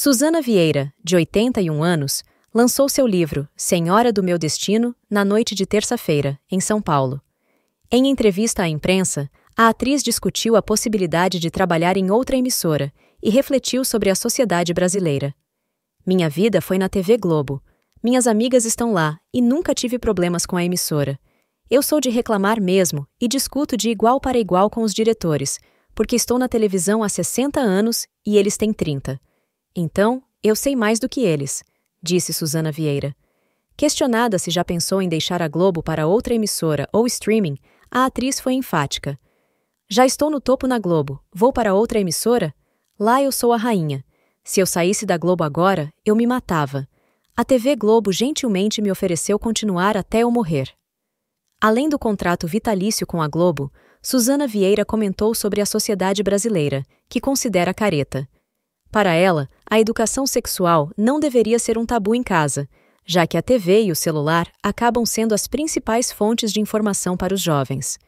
Susana Vieira, de 81 anos, lançou seu livro Senhora do Meu Destino na noite de terça-feira, em São Paulo. Em entrevista à imprensa, a atriz discutiu a possibilidade de trabalhar em outra emissora e refletiu sobre a sociedade brasileira. Minha vida foi na TV Globo. Minhas amigas estão lá e nunca tive problemas com a emissora. Eu sou de reclamar mesmo e discuto de igual para igual com os diretores, porque estou na televisão há 60 anos e eles têm 30. Então, eu sei mais do que eles, disse Suzana Vieira. Questionada se já pensou em deixar a Globo para outra emissora ou streaming, a atriz foi enfática. Já estou no topo na Globo, vou para outra emissora? Lá eu sou a rainha. Se eu saísse da Globo agora, eu me matava. A TV Globo gentilmente me ofereceu continuar até eu morrer. Além do contrato vitalício com a Globo, Suzana Vieira comentou sobre a sociedade brasileira, que considera careta. Para ela, a educação sexual não deveria ser um tabu em casa, já que a TV e o celular acabam sendo as principais fontes de informação para os jovens.